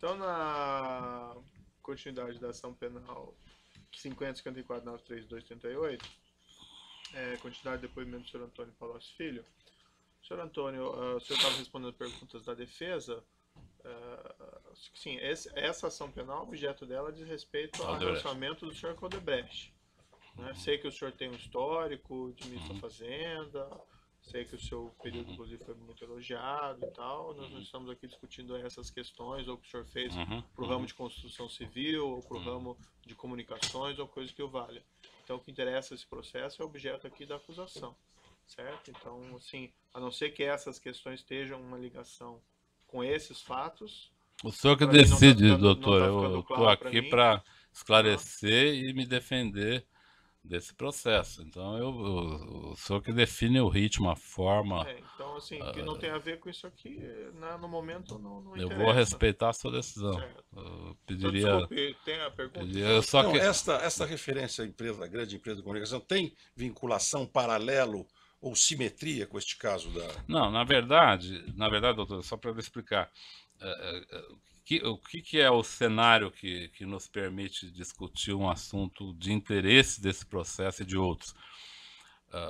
Então, na continuidade da ação penal 50.54.932.38, é, continuidade do depoimento do Sr. Antônio Palocci Filho, Senhor Sr. Antônio, uh, o senhor estava respondendo perguntas da defesa. Uh, sim, esse, essa ação penal, o objeto dela diz respeito ao relacionamento do senhor Codebrecht. Né? Sei que o senhor tem um histórico de ministro Fazenda, Sei que o seu período, uhum. inclusive, foi muito elogiado e tal. Nós não uhum. estamos aqui discutindo essas questões, ou o que o senhor fez uhum. para o ramo de construção civil, ou para o ramo de comunicações, ou coisa que o valha. Então, o que interessa esse processo é o objeto aqui da acusação, certo? Então, assim, a não ser que essas questões estejam uma ligação com esses fatos. O senhor que tá decide, tá, doutor. Tá eu estou claro aqui para esclarecer e me defender desse processo. Então, eu, o, senhor que define o ritmo, a forma. É, então, assim, uh, que não ah, tem a ver com isso aqui, na, né, no momento não, não Eu interessa. vou respeitar a sua decisão. Certo. Eu então, pediria. Então, desculpe, tem a pergunta. Pediria, só não, que... esta, esta referência à empresa, à grande empresa de comunicação, tem vinculação paralelo ou simetria com este caso da. Não, na verdade, na verdade, doutor, só para explicar, eh, eh, eh, o que, que, é o cenário que, que nos permite discutir um assunto de interesse desse processo e de outros?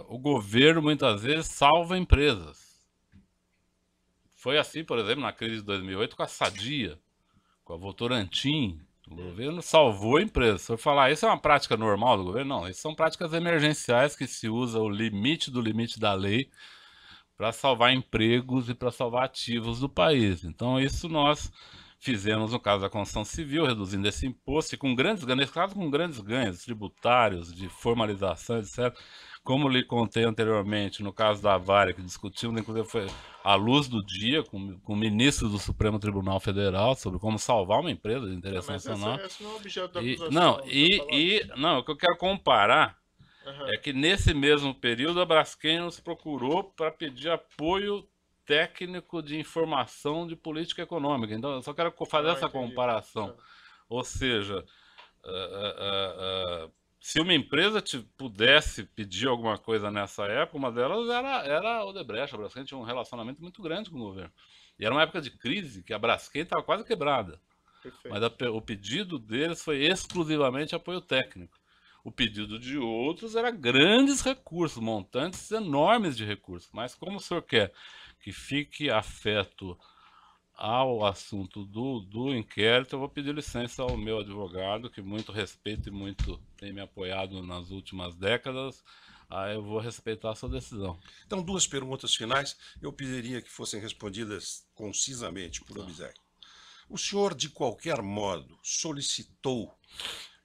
o governo muitas vezes salva empresas. Foi assim, por exemplo, na crise de 2008 com a Sadia, com a Votorantim, o governo salvou a empresa. Se eu falar, isso é uma prática normal do governo? Não, isso são práticas emergenciais que se usa o limite do limite da lei para salvar empregos e para salvar ativos do país. Então, isso nós fizemos no caso da construção civil, reduzindo esse imposto, e com grandes ganhos, nesse caso, com grandes ganhos tributários, de formalização, etc. Como lhe contei anteriormente, no caso da Vale, que discutimos, inclusive foi à luz do dia, com, com o ministro do Supremo Tribunal Federal, sobre como salvar uma empresa de interesse nacional. É, não, é e, tá e, não, o que eu quero comparar Uhum. É que nesse mesmo período a Braskem nos procurou para pedir apoio técnico de informação de política econômica. Então, eu só quero fazer ah, essa entendi. comparação. Ou seja, uh, uh, uh, se uma empresa te pudesse pedir alguma coisa nessa época, uma delas era, era a Odebrecht. A Braskem tinha um relacionamento muito grande com o governo. E era uma época de crise que a Braskem estava quase quebrada. Perfeito. Mas a, o pedido deles foi exclusivamente apoio técnico. O pedido de outros era grandes recursos, montantes enormes de recursos. Mas como o senhor quer que fique afeto ao assunto do, do inquérito, eu vou pedir licença ao meu advogado, que muito respeito e muito tem me apoiado nas últimas décadas. Aí ah, eu vou respeitar a sua decisão. Então, duas perguntas finais, eu pediria que fossem respondidas concisamente por tá. obséquio. O senhor, de qualquer modo, solicitou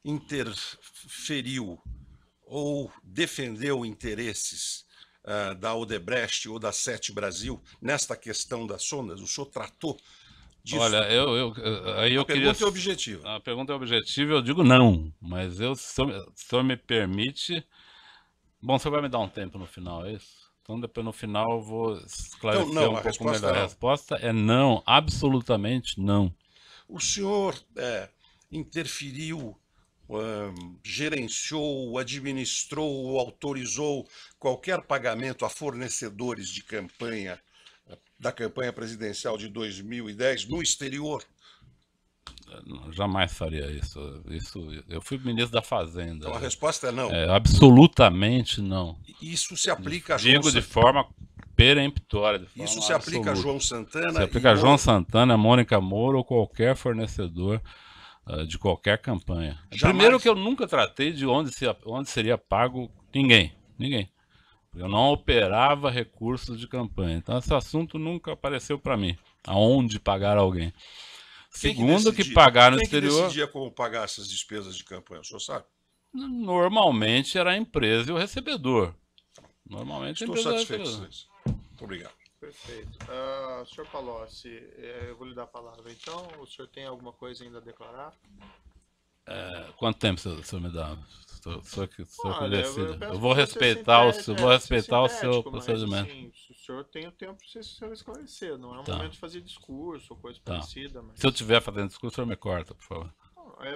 interferiu ou defendeu interesses uh, da Odebrecht ou da Sete Brasil nesta questão das sondas? O senhor tratou disso? Olha, eu, eu, aí eu a queria... pergunta é objetiva. A pergunta é objetiva, eu digo não, mas eu, se o senhor me permite... Bom, o senhor vai me dar um tempo no final, é isso? Então, depois no final eu vou esclarecer então, não, um pouco melhor. É não. A resposta é não, absolutamente não. O senhor é, interferiu gerenciou, administrou ou autorizou qualquer pagamento a fornecedores de campanha da campanha presidencial de 2010 no exterior? Jamais faria isso. isso. Eu fui ministro da Fazenda. Então a né? resposta é não. É, absolutamente não. Isso se aplica Digo a Digo de forma peremptória. De forma isso se aplica absoluta. a João Santana? Se aplica a João Santana, Mônica Moura ou qualquer fornecedor ah, de qualquer campanha. Jamais. Primeiro que eu nunca tratei de onde, se, onde seria pago ninguém, ninguém. Eu não operava recursos de campanha. Então esse assunto nunca apareceu para mim. Aonde pagar alguém? Quem Segundo que, que pagar no Quem exterior. Quem decidia como pagar essas despesas de campanha? O senhor sabe? Normalmente era a empresa e o recebedor. Normalmente Estou a empresa satisfeito com isso. Muito obrigado. Perfeito. Uh, senhor Palocci, eh, eu vou lhe dar a palavra então. O senhor tem alguma coisa ainda a declarar? É, quanto tempo o senhor me dá? Sou estou, sou Olha, eu, eu, vou respeitar o, é, vou respeitar o seu procedimento. Assim, o senhor tem o tempo para se esclarecer. Não é o tá. momento de fazer discurso ou coisa tá. parecida. Mas... Se eu estiver fazendo discurso, o senhor me corta, por favor. é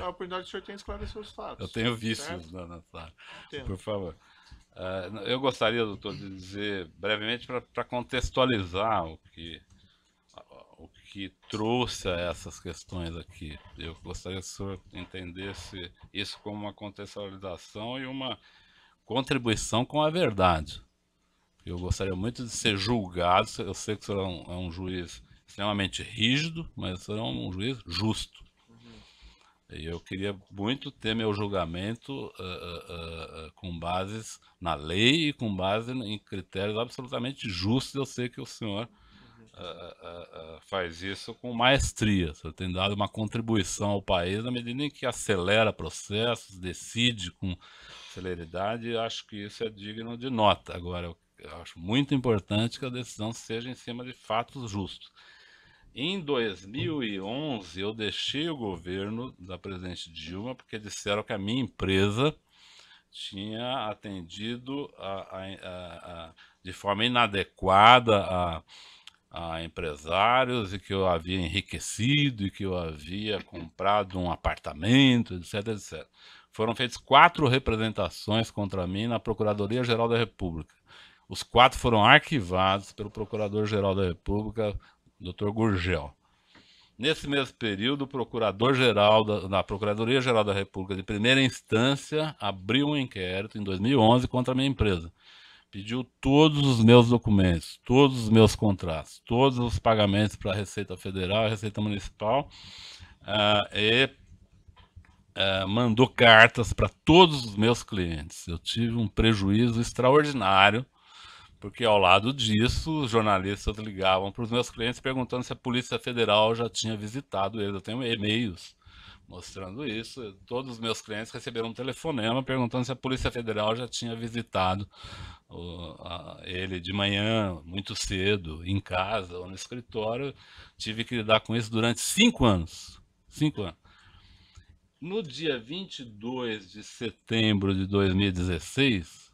a oportunidade que o senhor tem de esclarecer os fatos. Eu tenho vícios na, na, na, Por favor. Uh, eu gostaria, doutor, de dizer brevemente para contextualizar o que, o que trouxe a essas questões aqui. Eu gostaria que o senhor entendesse isso como uma contextualização e uma contribuição com a verdade. Eu gostaria muito de ser julgado. Eu sei que o senhor é um, é um juiz extremamente rígido, mas o senhor é um juiz justo eu queria muito ter meu julgamento uh, uh, uh, com bases na lei e com base em critérios absolutamente justos. Eu sei que o senhor uhum. ah, ah, ah, faz isso com maestria. O senhor tem dado uma contribuição ao país na medida em que acelera processos, decide com celeridade. E acho que isso é digno de nota. Agora, eu acho muito importante que a decisão seja em cima de fatos justos. Em 2011, eu deixei o governo da presidente Dilma porque disseram que a minha empresa tinha atendido a, a, a, de forma inadequada a, empresários e que eu havia enriquecido e que eu havia comprado um apartamento, etc, etc. Foram feitas quatro representações contra mim na Procuradoria-Geral da República. Os quatro foram arquivados pelo Procurador-Geral da República Dr. Gurgel. Nesse mesmo período, o Procurador-Geral da, na Procuradoria-Geral da República de primeira instância abriu um inquérito em 2011 contra a minha empresa. Pediu todos os meus documentos, todos os meus contratos, todos os pagamentos para a Receita Federal, a Receita Municipal uh, e uh, mandou cartas para todos os meus clientes. Eu tive um prejuízo extraordinário porque ao lado disso, os jornalistas ligavam para os meus clientes perguntando se a Polícia Federal já tinha visitado eles. Eu tenho e-mails mostrando isso. Todos os meus clientes receberam um telefonema perguntando se a Polícia Federal já tinha visitado o, a, ele de manhã, muito cedo, em casa ou no escritório. Tive que lidar com isso durante cinco anos. Cinco anos. No dia 22 de setembro de 2016,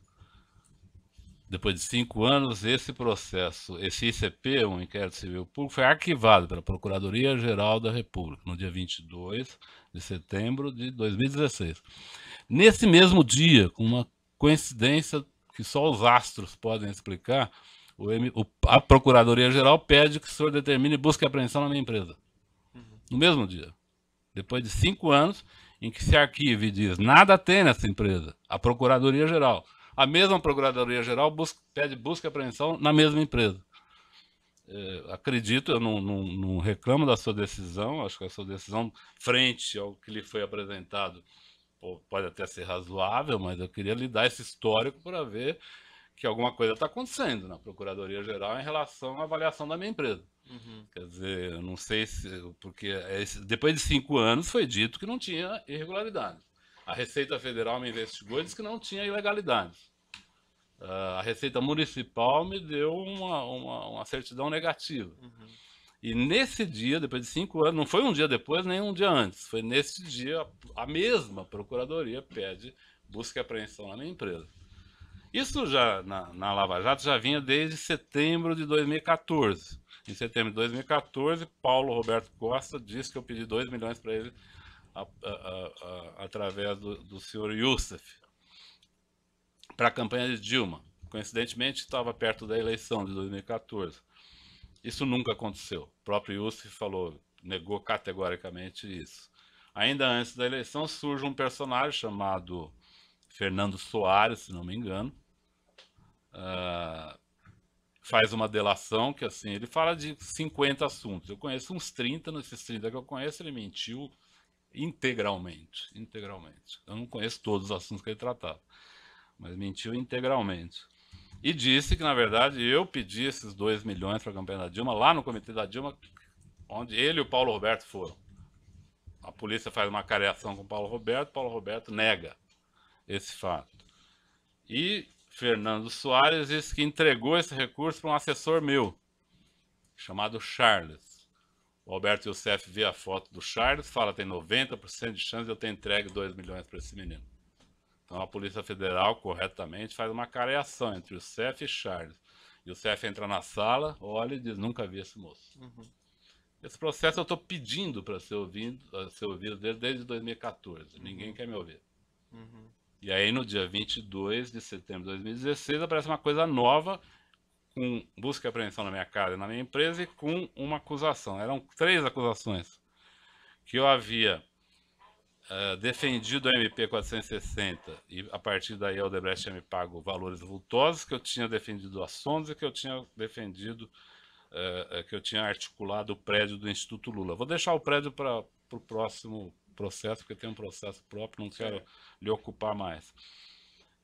depois de cinco anos, esse processo, esse ICP, um inquérito civil público, foi arquivado pela Procuradoria-Geral da República, no dia 22 de setembro de 2016. Nesse mesmo dia, com uma coincidência que só os astros podem explicar, a Procuradoria-Geral pede que o senhor determine busca e apreensão na minha empresa. Uhum. No mesmo dia. Depois de cinco anos, em que se arquiva e diz nada tem nessa empresa, a Procuradoria-Geral a mesma Procuradoria-Geral busca, pede busca e apreensão na mesma empresa. É, acredito, eu não, não, não, reclamo da sua decisão, acho que a sua decisão, frente ao que lhe foi apresentado, pode até ser razoável, mas eu queria lhe dar esse histórico para ver que alguma coisa está acontecendo na Procuradoria-Geral em relação à avaliação da minha empresa. Uhum. Quer dizer, eu não sei se. Porque é depois de cinco anos foi dito que não tinha irregularidades. A Receita Federal me investigou e disse que não tinha ilegalidades. Ah, a Receita Municipal me deu uma, uma, uma certidão negativa. Uhum. E nesse dia, depois de cinco anos, não foi um dia depois nem um dia antes, foi nesse dia a mesma procuradoria pede busca e apreensão na minha empresa. Isso já na, na Lava Jato já vinha desde setembro de 2014. Em setembro de 2014, Paulo Roberto Costa disse que eu pedi 2 milhões para ele a, a, a, através do, do senhor Youssef, para a campanha de Dilma. Coincidentemente, estava perto da eleição de 2014. Isso nunca aconteceu. O próprio Yusuf falou, negou categoricamente isso. Ainda antes da eleição, surge um personagem chamado Fernando Soares, se não me engano, uh, faz uma delação que assim, ele fala de 50 assuntos. Eu conheço uns 30, nesses 30 que eu conheço, ele mentiu integralmente, integralmente. Eu não conheço todos os assuntos que ele tratava mas mentiu integralmente. E disse que, na verdade, eu pedi esses 2 milhões para a campanha da Dilma, lá no comitê da Dilma, onde ele e o Paulo Roberto foram. A polícia faz uma careação com o Paulo Roberto, Paulo Roberto nega esse fato. E Fernando Soares disse que entregou esse recurso para um assessor meu, chamado Charles. O Alberto Youssef vê a foto do Charles, fala tem 90% de chance de eu ter entregue 2 milhões para esse menino. Então a Polícia Federal, corretamente, faz uma careação entre o CEF e Charles. E o CEF entra na sala, olha e diz: Nunca vi esse moço. Uhum. Esse processo eu estou pedindo para ser ouvido, ser ouvido desde, desde 2014. Uhum. Ninguém quer me ouvir. Uhum. E aí, no dia 22 de setembro de 2016, aparece uma coisa nova com busca e apreensão na minha casa e na minha empresa e com uma acusação. Eram três acusações que eu havia ah, defendido a MP460 e a partir daí a Odebrecht tinha me pago valores vultosos que eu tinha defendido a Sonza, que eu tinha defendido, uh, que eu tinha articulado o prédio do Instituto Lula. Vou deixar o prédio para o próximo processo, porque tem um processo próprio, não quero é. lhe ocupar mais.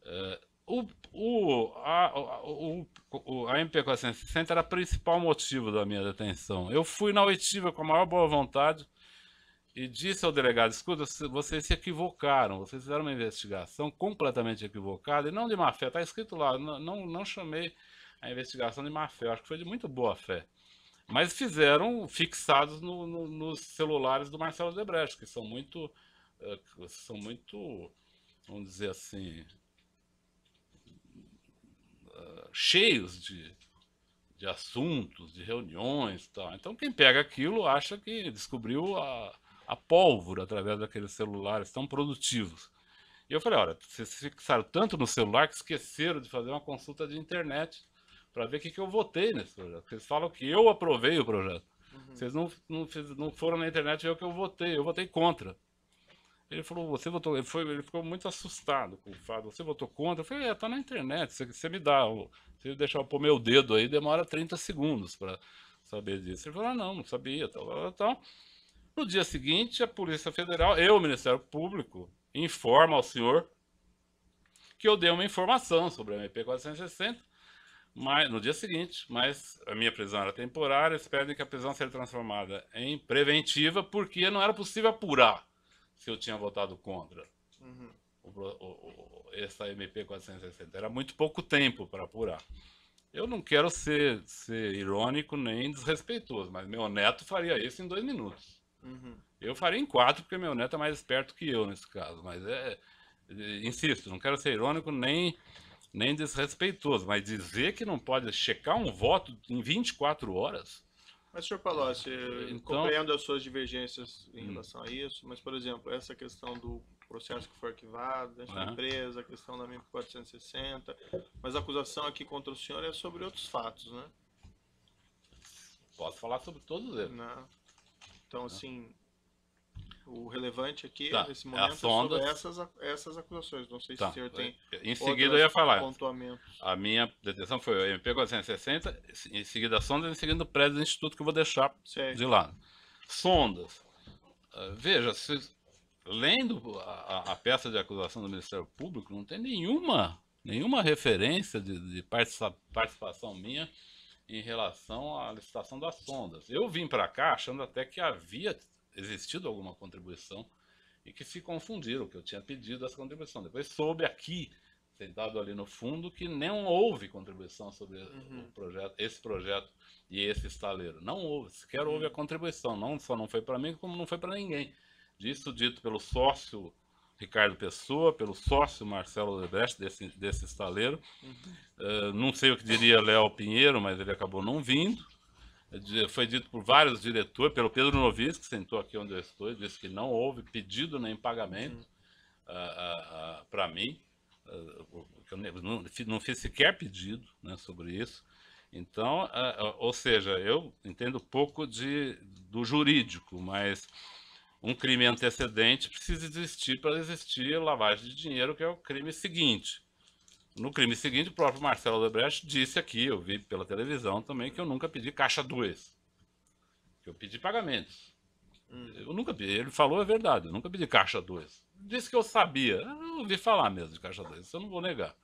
Uh, o, o, a, o, a MP460 era o principal motivo da minha detenção. Eu fui na oitiva com a maior boa vontade, e disse ao delegado: escuta, vocês se equivocaram, vocês fizeram uma investigação completamente equivocada e não de má fé, está escrito lá, não, não, não chamei a investigação de má fé, acho que foi de muito boa fé. Mas fizeram fixados no, no, nos celulares do Marcelo Debrecht, que são muito, eh, são muito, vamos dizer assim, eh, cheios de, de assuntos, de reuniões e tal. Então quem pega aquilo acha que descobriu a, a pólvora através daqueles celulares tão produtivos. E eu falei, olha, vocês fixaram tanto no celular que esqueceram de fazer uma consulta de internet para ver o que, que eu votei nesse projeto. Vocês falam que eu aprovei o projeto. Uhum. Vocês não, não, não foram na internet ver o que eu votei. Eu votei contra. Ele falou, você votou. Ele, foi, ele ficou muito assustado com o fato. Você votou contra? Eu falei, é, tá na internet. Você, você me dá. Se deixar eu pôr meu dedo aí, demora 30 segundos para saber disso. Ele falou, ah, não, não sabia. Tal, tal, tal. No dia seguinte, a Polícia Federal e o Ministério Público informam ao senhor que eu dei uma informação sobre a MP460 mas, no dia seguinte, mas a minha prisão era temporária, eles pedem que a prisão seja transformada em preventiva, porque não era possível apurar se eu tinha votado contra uhum. o, o, o, essa MP 460. Era muito pouco tempo para apurar. Eu não quero ser, ser irônico nem desrespeitoso, mas meu neto faria isso em dois minutos. Uhum. Eu faria em quatro, porque meu neto é mais esperto que eu nesse caso. Mas é, é. Insisto, não quero ser irônico nem, nem desrespeitoso, mas dizer que não pode checar um voto em 24 horas. Mas, senhor Palocci, eu ah, então... compreendo as suas divergências em hum. relação hum. a isso, mas, por exemplo, essa questão do processo que foi arquivado, dentro da empresa, a questão da 460, mas a acusação aqui contra o senhor é sobre outros fatos, né? Posso falar sobre todos eles. Não. Então, tá. assim, o relevante aqui tá. nesse é momento é sonda... sobre essas, essas acusações. Não sei tá. se o senhor tem. É, em seguida eu ia falar. A minha detenção foi o MP 460, em seguida a sonda, em seguida o prédio do Instituto que eu vou deixar certo. de lado. Sondas. Ah, veja, se, lendo a, a, peça de acusação do Ministério Público, não tem nenhuma, nenhuma referência de, de participação minha em relação à licitação das sondas. Eu vim para cá achando até que havia existido alguma contribuição e que se confundiram, que eu tinha pedido essa contribuição. Depois soube aqui, sentado ali no fundo, que não houve contribuição sobre uhum. projeto, esse projeto e esse estaleiro. Não houve, sequer houve uhum. a contribuição. Não só não foi para mim, como não foi para ninguém. Disso dito pelo sócio Ricardo Pessoa, pelo sócio Marcelo Odebrecht, desse, desse estaleiro. Uhum. Uh, não sei o que diria Léo Pinheiro, mas ele acabou não vindo. Foi dito por vários diretores, pelo Pedro Novis, que sentou aqui onde eu estou, disse que não houve pedido nem pagamento uhum. uh, uh, para mim. Ah, eu não, não, fiz sequer pedido né, sobre isso. Então, ah, ou seja, eu entendo pouco de, do jurídico, mas um crime antecedente precisa existir para existir lavagem de dinheiro, que é o crime seguinte. No crime seguinte, o próprio Marcelo Odebrecht disse aqui, eu vi pela televisão também, que eu nunca pedi caixa 2. Que eu pedi pagamentos. Hum. Eu nunca pedi, ele falou a verdade, eu nunca pedi caixa 2. Disse que eu sabia, eu ouvi falar mesmo de caixa 2, isso eu não vou negar.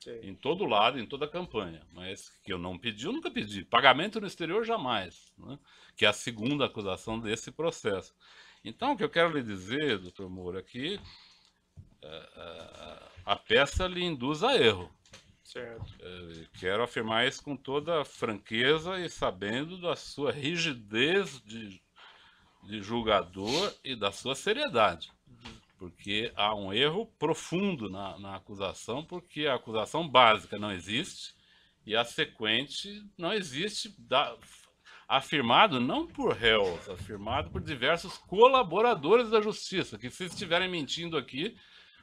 Sim. Em todo lado, em toda campanha. Mas que eu não pedi, eu nunca pedi. Pagamento no exterior, jamais. Né? Que é a segunda acusação desse processo. Então, o que eu quero lhe dizer, doutor Moura, é que eh, eh, a peça lhe induz a erro. Certo. Eh, quero afirmar isso com toda franqueza e sabendo da sua rigidez de, de julgador e da sua seriedade. Uhum. Porque há um erro profundo na, na acusação, porque a acusação básica não existe e a sequente não existe, da, afirmado não por réus, afirmado por diversos colaboradores da justiça, que se estiverem mentindo aqui,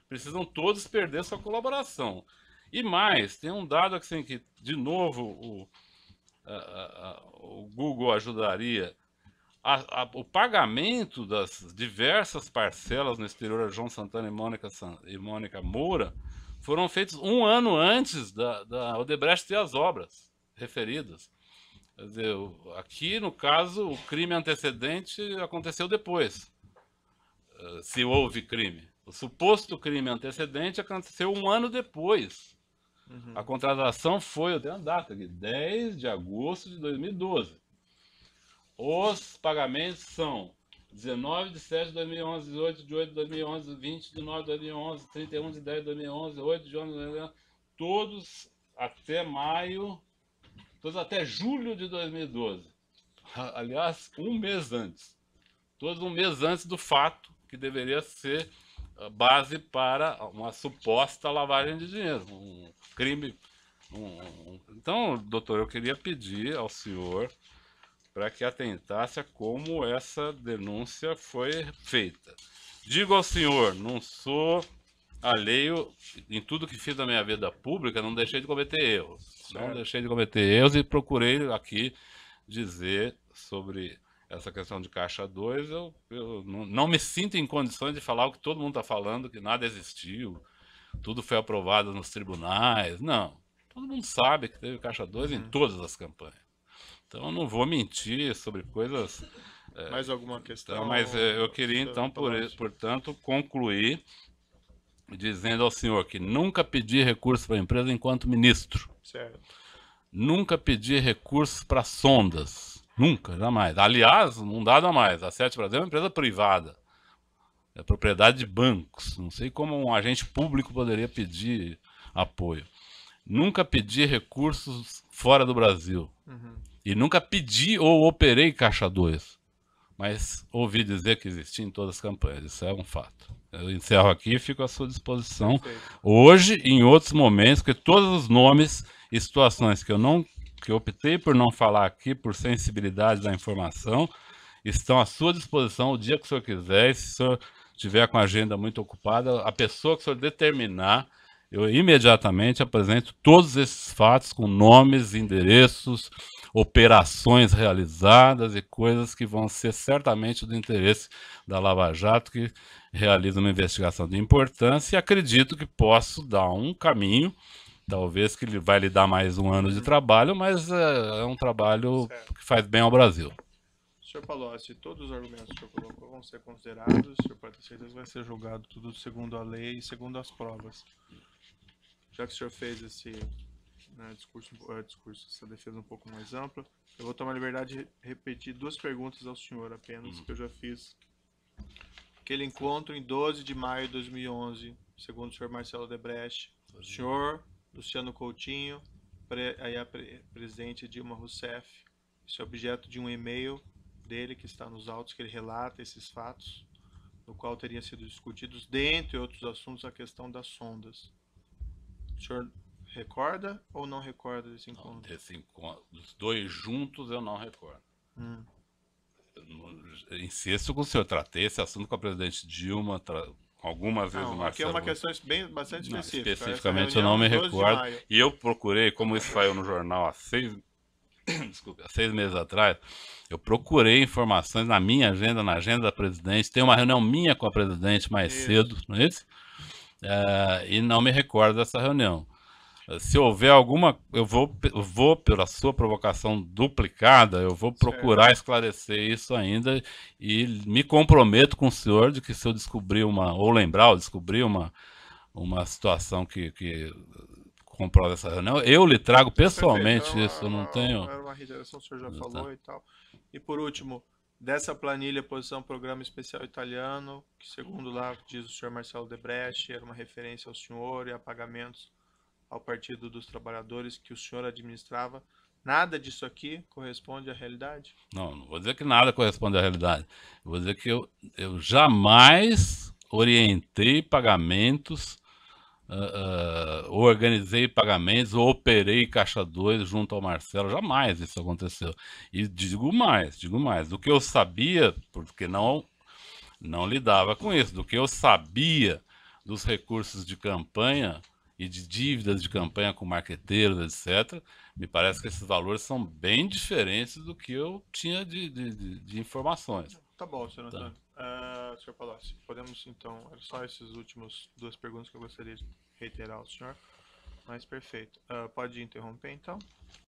precisam todos perder sua colaboração. E mais, tem um dado assim que, de novo, o, a, a, o Google ajudaria. A, o pagamento das diversas parcelas no exterior a João Santana e Mônica, e Mônica Moura foram feitos um ano antes da, da Odebrecht ter as obras referidas. Dizer, Aqui, no caso, o crime antecedente aconteceu depois, eh, se houve crime. O suposto crime antecedente aconteceu um ano depois. Uhum. A contratação foi, eu tenho a data aqui, 10 de agosto de 2012. Os pagamentos são 19 de 7 de 2011, 18 de 8 de 2011, 20 de 9 de 2011, 31 de 10 de 2011, 8 de de 2011, todos até maio todos até julho de 2012. Aliás, um mês antes. Todos um mês antes do fato que deveria ser base para uma suposta lavagem de dinheiro, um crime. Um... Então, doutor, eu queria pedir ao senhor para que atentasse a como essa denúncia foi feita. Digo ao senhor, não sou alheio em tudo que fiz da minha vida pública, não deixei de cometer erros. Certo. Não deixei de cometer erros e procurei aqui dizer sobre essa questão de caixa 2. Eu, eu não me sinto em condições de falar o que todo mundo está falando, que nada existiu, tudo foi aprovado nos tribunais. Não. Todo mundo sabe que teve caixa 2 uhum. em todas as campanhas. Então não vou mentir sobre coisas. Eh, mais alguma questão? Então, mas eh, eu queria então, por, portanto, concluir dizendo ao senhor que nunca pedi recurso para a empresa enquanto ministro. Certo. Nunca pedi recursos para sondas. Nunca, jamais. Aliás, não dá a mais: a Sete Brasil é uma empresa privada. É propriedade de bancos. Não sei como um agente público poderia pedir apoio. Nunca pedi recursos fora do Brasil. Uhum. E nunca pedi ou operei caixa 2 mas ouvi dizer que existia em todas as campanhas, isso é um fato. Eu encerro aqui e fico à sua disposição Perfeito. hoje e em outros momentos, porque todos os nomes e situações que eu não que eu optei por não falar aqui por sensibilidade da informação, estão à sua disposição o dia que o senhor quiser, e se o senhor tiver com a agenda muito ocupada, a pessoa que o senhor determinar, eu imediatamente apresento todos esses fatos com nomes, endereços, operações realizadas e coisas que vão ser certamente do interesse da Lava Jato, que realiza uma investigação de importância e acredito que posso dar um caminho talvez que ele vai lhe dar mais um ano de uhum. trabalho, mas eh, é, um trabalho certo. que faz bem ao Brasil. Senhor Palocci, todos os argumentos que o senhor colocou vão ser considerados, o senhor pode ter certeza vai ser julgado tudo segundo a lei e segundo as provas. Já que o senhor fez esse né, discurso, uh, discurso, essa defesa um pouco mais ampla. Eu vou tomar liberdade de repetir duas perguntas ao senhor apenas, uhum. que eu já fiz. Aquele encontro em 12 de maio de 2011, segundo o senhor Marcelo Debrecht, o é. senhor Luciano Coutinho, pre, aí a pre, presidente Dilma Rousseff, isso é objeto de um e-mail dele que está nos autos, que ele relata esses fatos, no qual teriam sido discutidos, dentre outros assuntos, a questão das sondas. O senhor Recorda ou não recorda desse encontro? Não, desse encontro, dos dois juntos eu não recordo. Hum. Eu insisto com o senhor, tratei esse assunto com a presidente Dilma, tra... vezes. vez Aqui é uma questão bem, bastante específica. especificamente eu não me é recordo. E eu procurei, como isso saiu no jornal há seis... há seis meses atrás, eu procurei informações na minha agenda, na agenda da presidente. Tem uma reunião minha com a presidente mais isso. cedo, não é isso? É, e não me recordo dessa reunião se houver alguma, eu vou, eu vou pela sua provocação duplicada, eu vou procurar certo. esclarecer isso ainda e me comprometo com o senhor de que se eu descobrir uma, ou lembrar, ou descobrir uma, uma situação que, que comprova essa reunião, eu lhe trago pessoalmente então, isso, eu não é tenho... Era é uma redação, o senhor já falou tá. e tal. E por último, dessa planilha, posição Programa Especial Italiano, que segundo lá diz o senhor Marcelo Debrecht, era uma referência ao senhor e a pagamentos ao Partido dos Trabalhadores que o senhor administrava, nada disso aqui corresponde à realidade? Não, não vou dizer que nada corresponde à realidade. vou dizer que eu, eu jamais orientei pagamentos, uh, uh, organizei pagamentos, operei caixa 2 junto ao Marcelo. Jamais isso aconteceu. E digo mais, digo mais. Do que eu sabia, porque não, não lidava com isso, do que eu sabia dos recursos de campanha, e de dívidas de campanha com marqueteiros, etc., me parece que esses valores são bem diferentes do que eu tinha de, de, de informações. Tá bom, senhor tá. Antônio. Uh, ah, senhor Palocci, podemos então, só essas últimas duas perguntas que eu gostaria de reiterar ao senhor, mas perfeito. Uh, pode interromper então?